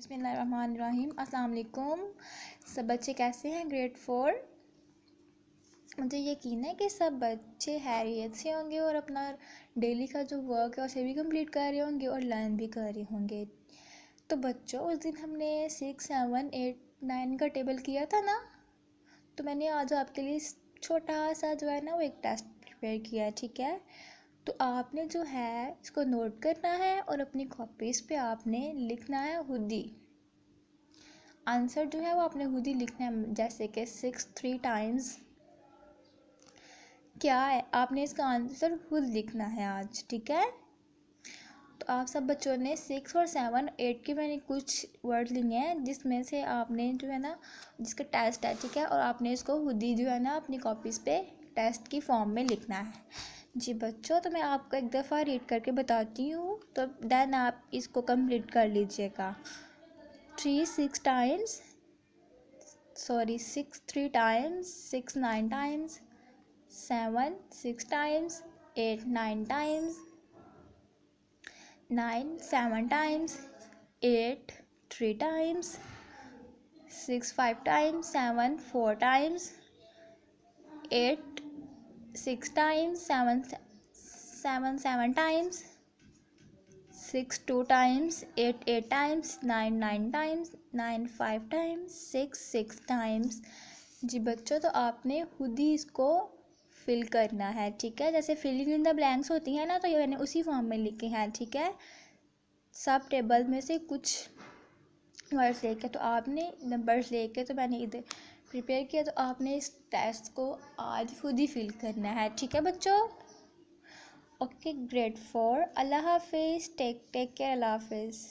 बसमीम अल्लाम सब बच्चे कैसे हैं ग्रेड फोर मुझे यकीन है कि सब बच्चे हैरियत से होंगे और अपना डेली का जो वर्क है उसे भी कंप्लीट कर रहे होंगे और लर्न भी कर रहे होंगे तो बच्चों उस दिन हमने सिक्स सेवन एट नाइन का टेबल किया था ना तो मैंने आज आपके लिए छोटा सा जो है ना वो एक टेस्ट प्रिपेयर किया है ठीक है तो आपने जो है इसको नोट करना है और अपनी कॉपीज़ पे आपने लिखना है हुदी आंसर जो है वो आपने हुदी लिखना है जैसे कि सिक्स थ्री टाइम्स क्या है आपने इसका आंसर खुद लिखना है आज ठीक है तो आप सब बच्चों ने सिक्स और सेवन एट के मैंने कुछ वर्ड लिए हैं जिसमें से आपने जो है ना जिसका टेस्ट है ठीक है और आपने इसको खुद ही जो है ना अपनी कॉपीज़ पे टेस्ट की फॉर्म में लिखना है जी बच्चों तो मैं आपको एक दफ़ा रीड करके बताती हूँ तो देन आप इसको कंप्लीट कर लीजिएगा three six times sorry six three times six nine times seven six times eight nine times nine seven times eight three times six five times seven four times eight six times seven seven seven times six two times eight eight times nine nine times nine five times six six times जी बच्चों तो आपने खुद ही इसको fill करना है ठीक है जैसे फिलिंग इन द ब्लैंक्स होती हैं ना तो ये मैंने उसी फॉर्म में लिखे हैं ठीक है सब टेबल में से कुछ वर्ड्स लेके तो आपने नंबर्स लेके तो मैंने इधर प्रिपेयर किया तो आपने इस टेस्ट को आज खुद ही फिल करना है ठीक है बच्चों ओके ग्रेट फॉर अल्लाह हाफिज़ टेक टेक केयर अल्लाह हाफिज़